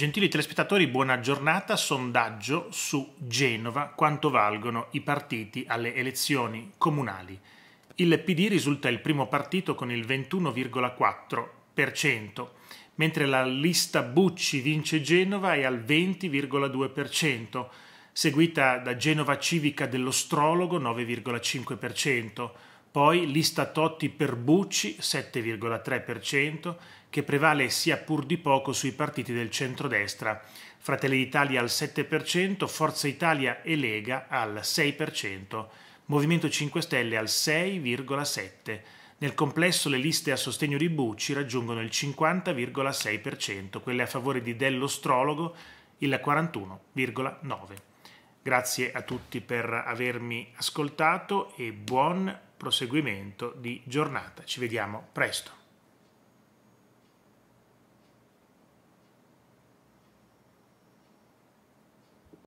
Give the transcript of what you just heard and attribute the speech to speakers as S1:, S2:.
S1: Gentili telespettatori, buona giornata. Sondaggio su Genova, quanto valgono i partiti alle elezioni comunali. Il PD risulta il primo partito con il 21,4%, mentre la lista Bucci vince Genova è al 20,2%, seguita da Genova Civica dell'Ostrologo 9,5%. Poi lista Totti per Bucci 7,3%, che prevale sia pur di poco sui partiti del centrodestra. Fratelli d'Italia al 7%, Forza Italia e Lega al 6%, Movimento 5 Stelle al 6,7%. Nel complesso le liste a sostegno di Bucci raggiungono il 50,6%, quelle a favore di Dello Strologo il 41,9%. Grazie a tutti per avermi ascoltato e buon proseguimento di giornata. Ci vediamo presto.